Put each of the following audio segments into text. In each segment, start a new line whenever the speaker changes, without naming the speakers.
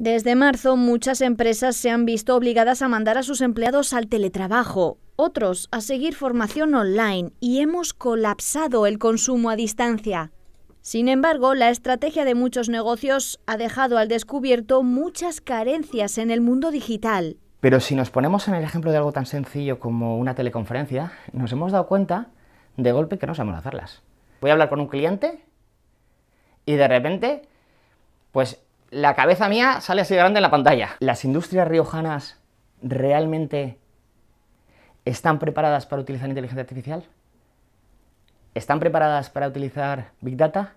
Desde marzo, muchas empresas se han visto obligadas a mandar a sus empleados al teletrabajo, otros a seguir formación online y hemos colapsado el consumo a distancia. Sin embargo, la estrategia de muchos negocios ha dejado al descubierto muchas carencias en el mundo digital.
Pero si nos ponemos en el ejemplo de algo tan sencillo como una teleconferencia, nos hemos dado cuenta de golpe que no sabemos hacerlas. Voy a hablar con un cliente y de repente, pues la cabeza mía sale así grande en la pantalla. ¿Las industrias riojanas realmente están preparadas para utilizar inteligencia artificial? ¿Están preparadas para utilizar Big Data?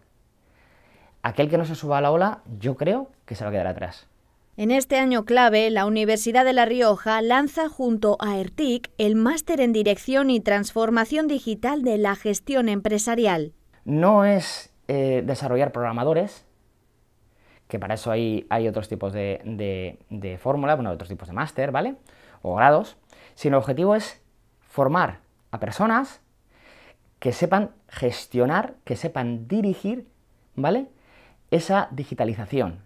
Aquel que no se suba a la ola, yo creo que se va a quedar atrás.
En este año clave, la Universidad de La Rioja lanza junto a ERTIC el Máster en Dirección y Transformación Digital de la Gestión Empresarial.
No es eh, desarrollar programadores, que para eso hay, otros tipos de, fórmulas, bueno, otros tipos de máster, ¿vale? O grados, sino el objetivo es formar a personas que sepan gestionar, que sepan dirigir, ¿vale? Esa digitalización.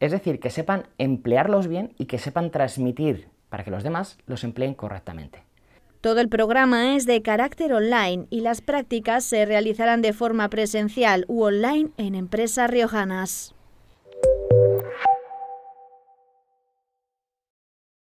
Es decir, que sepan emplearlos bien y que sepan transmitir para que los demás los empleen correctamente.
Todo el programa es de carácter online y las prácticas se realizarán de forma presencial u online en empresas riojanas.